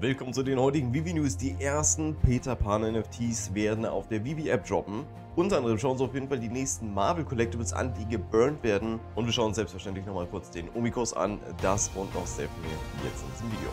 Willkommen zu den heutigen Vivi News. Die ersten Peter Pan NFTs werden auf der Vivi App droppen. Unter anderem schauen uns auf jeden Fall die nächsten Marvel Collectibles an, die geburnt werden. Und wir schauen uns selbstverständlich nochmal kurz den Omikos an. Das und noch sehr viel mehr jetzt in diesem Video.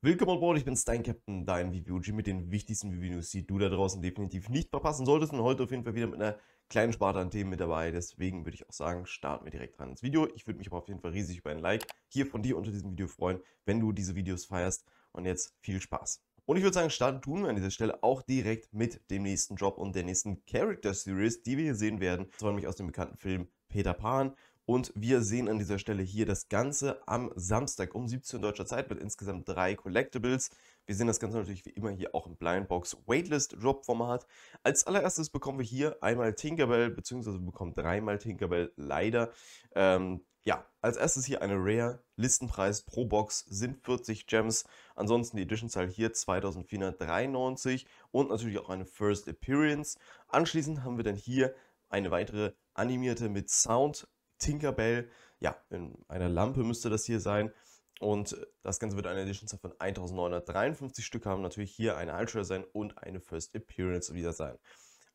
Willkommen an Bord, ich bin Stein Captain, dein Review mit den wichtigsten vv News, die du da draußen definitiv nicht verpassen solltest. Und heute auf jeden Fall wieder mit einer kleinen Sparte an Themen mit dabei. Deswegen würde ich auch sagen, starten wir direkt rein ins Video. Ich würde mich aber auf jeden Fall riesig über ein Like hier von dir unter diesem Video freuen, wenn du diese Videos feierst. Und jetzt viel Spaß. Und ich würde sagen, starten tun wir an dieser Stelle auch direkt mit dem nächsten Job und der nächsten Character Series, die wir hier sehen werden. Das war nämlich aus dem bekannten Film Peter Pan. Und wir sehen an dieser Stelle hier das Ganze am Samstag um 17 deutscher Zeit mit insgesamt drei Collectibles. Wir sehen das Ganze natürlich wie immer hier auch im Blindbox Waitlist Drop Format. Als allererstes bekommen wir hier einmal Tinkerbell, beziehungsweise wir bekommen dreimal Tinkerbell, leider. Ähm, ja, als erstes hier eine Rare, Listenpreis pro Box sind 40 Gems, ansonsten die Editionzahl hier 2493 und natürlich auch eine First Appearance. Anschließend haben wir dann hier eine weitere animierte mit Sound Tinkerbell. Ja, in einer Lampe müsste das hier sein. Und das Ganze wird eine Editionzahl von 1953 Stück haben. Natürlich hier eine Ultra sein und eine First Appearance wieder sein.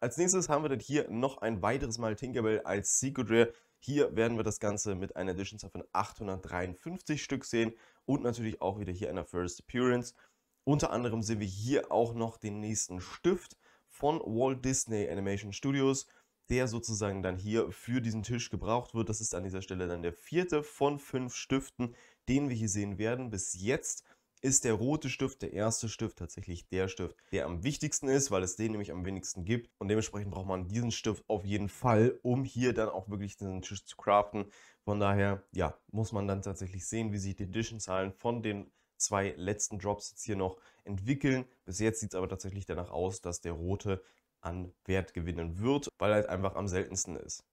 Als nächstes haben wir dann hier noch ein weiteres Mal Tinkerbell als Secret Rare. Hier werden wir das Ganze mit einer Editionzahl von 853 Stück sehen und natürlich auch wieder hier einer First Appearance. Unter anderem sehen wir hier auch noch den nächsten Stift von Walt Disney Animation Studios der sozusagen dann hier für diesen Tisch gebraucht wird. Das ist an dieser Stelle dann der vierte von fünf Stiften, den wir hier sehen werden. Bis jetzt ist der rote Stift, der erste Stift, tatsächlich der Stift, der am wichtigsten ist, weil es den nämlich am wenigsten gibt. Und dementsprechend braucht man diesen Stift auf jeden Fall, um hier dann auch wirklich den Tisch zu craften. Von daher, ja, muss man dann tatsächlich sehen, wie sich die Edition-Zahlen von den zwei letzten Drops jetzt hier noch entwickeln. Bis jetzt sieht es aber tatsächlich danach aus, dass der rote an Wert gewinnen wird, weil er halt einfach am seltensten ist.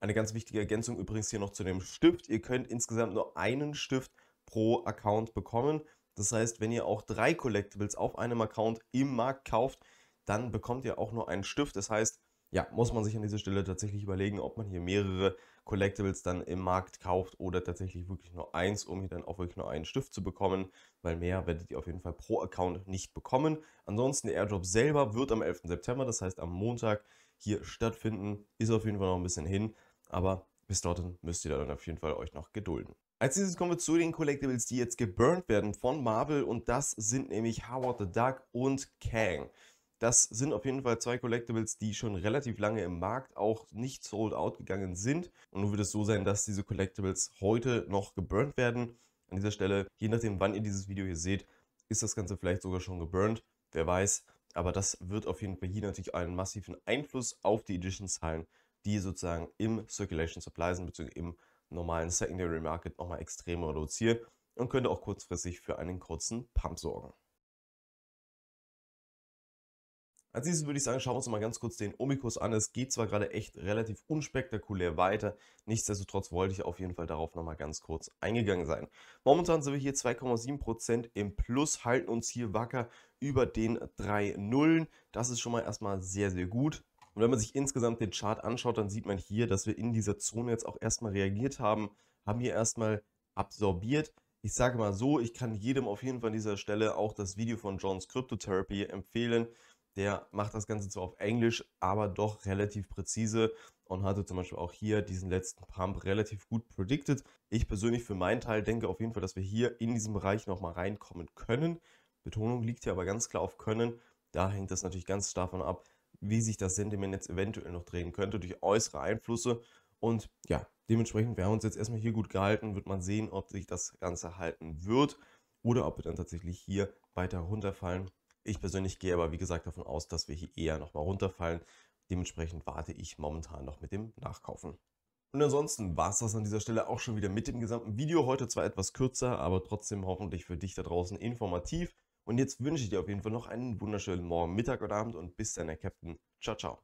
Eine ganz wichtige Ergänzung übrigens hier noch zu dem Stift. Ihr könnt insgesamt nur einen Stift pro Account bekommen. Das heißt, wenn ihr auch drei Collectibles auf einem Account im Markt kauft, dann bekommt ihr auch nur einen Stift. Das heißt, ja, muss man sich an dieser Stelle tatsächlich überlegen, ob man hier mehrere Collectibles dann im Markt kauft oder tatsächlich wirklich nur eins, um hier dann auch wirklich nur einen Stift zu bekommen, weil mehr werdet ihr auf jeden Fall pro Account nicht bekommen. Ansonsten der Airdrop selber wird am 11. September, das heißt am Montag hier stattfinden, ist auf jeden Fall noch ein bisschen hin, aber bis dorthin müsst ihr dann auf jeden Fall euch noch gedulden. Als nächstes kommen wir zu den Collectibles, die jetzt geburnt werden von Marvel und das sind nämlich Howard the Duck und Kang. Das sind auf jeden Fall zwei Collectibles, die schon relativ lange im Markt auch nicht sold out gegangen sind. Und nun wird es so sein, dass diese Collectibles heute noch geburnt werden. An dieser Stelle, je nachdem wann ihr dieses Video hier seht, ist das Ganze vielleicht sogar schon geburnt. Wer weiß. Aber das wird auf jeden Fall hier natürlich einen massiven Einfluss auf die Edition-Zahlen, die sozusagen im Circulation Supply sind, beziehungsweise im normalen Secondary Market nochmal extrem reduziert und könnte auch kurzfristig für einen kurzen Pump sorgen. Als nächstes würde ich sagen, schauen wir uns mal ganz kurz den Omikus an. Es geht zwar gerade echt relativ unspektakulär weiter, nichtsdestotrotz wollte ich auf jeden Fall darauf nochmal ganz kurz eingegangen sein. Momentan sind wir hier 2,7% im Plus, halten uns hier wacker über den 3 Nullen. Das ist schon mal erstmal sehr, sehr gut. Und wenn man sich insgesamt den Chart anschaut, dann sieht man hier, dass wir in dieser Zone jetzt auch erstmal reagiert haben, haben hier erstmal absorbiert ich sage mal so, ich kann jedem auf jeden Fall an dieser Stelle auch das Video von Johns Cryptotherapy empfehlen der macht das Ganze zwar auf Englisch, aber doch relativ präzise und hatte zum Beispiel auch hier diesen letzten Pump relativ gut predicted. Ich persönlich für meinen Teil denke auf jeden Fall, dass wir hier in diesem Bereich nochmal reinkommen können. Betonung liegt hier aber ganz klar auf können. Da hängt das natürlich ganz davon ab, wie sich das Sentiment jetzt eventuell noch drehen könnte durch äußere Einflüsse. Und ja, dementsprechend, wir haben uns jetzt erstmal hier gut gehalten, wird man sehen, ob sich das Ganze halten wird oder ob wir dann tatsächlich hier weiter runterfallen ich persönlich gehe aber, wie gesagt, davon aus, dass wir hier eher nochmal runterfallen. Dementsprechend warte ich momentan noch mit dem Nachkaufen. Und ansonsten war es das an dieser Stelle auch schon wieder mit dem gesamten Video. Heute zwar etwas kürzer, aber trotzdem hoffentlich für dich da draußen informativ. Und jetzt wünsche ich dir auf jeden Fall noch einen wunderschönen Morgen, Mittag oder Abend und bis dann, der Captain. Ciao, ciao.